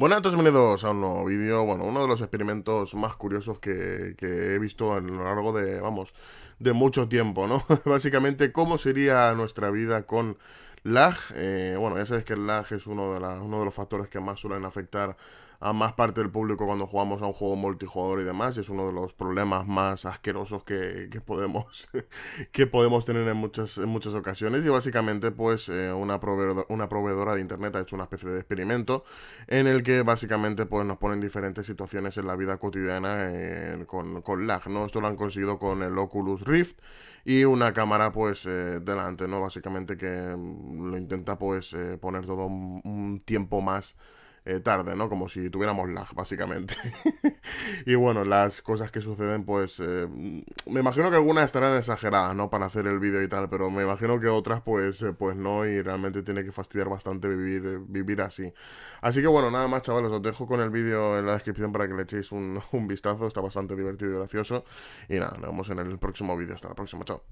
Bueno, entonces bienvenidos a un nuevo vídeo, bueno, uno de los experimentos más curiosos que, que he visto a lo largo de, vamos, de mucho tiempo, ¿no? Básicamente, cómo sería nuestra vida con lag. Eh, bueno, ya sabes que el lag es uno de, uno de los factores que más suelen afectar a más parte del público cuando jugamos a un juego multijugador y demás. y Es uno de los problemas más asquerosos que, podemos, que podemos tener en muchas, en muchas ocasiones. Y básicamente, pues, eh, una, proveedora, una proveedora de internet ha hecho una especie de experimento en el que básicamente pues, nos ponen diferentes situaciones en la vida cotidiana eh, con, lag. ¿no? Esto lo han conseguido con el Oculus Rift y una cámara pues delante, ¿no? Básicamente que lo intenta pues eh, poner todo un, tiempo más eh, tarde, ¿no? Como si tuviéramos lag, básicamente. y bueno, las cosas que suceden, pues. Eh, mm, me imagino que algunas estarán exageradas, ¿no? Para hacer el vídeo y tal, pero me imagino que otras, pues, pues no, y realmente tiene que fastidiar bastante vivir, vivir así. Así que bueno, nada más, chavales, os dejo con el vídeo en la descripción para que le echéis un, un vistazo, está bastante divertido y gracioso. Y nada, nos vemos en el próximo vídeo, hasta la próxima, chao.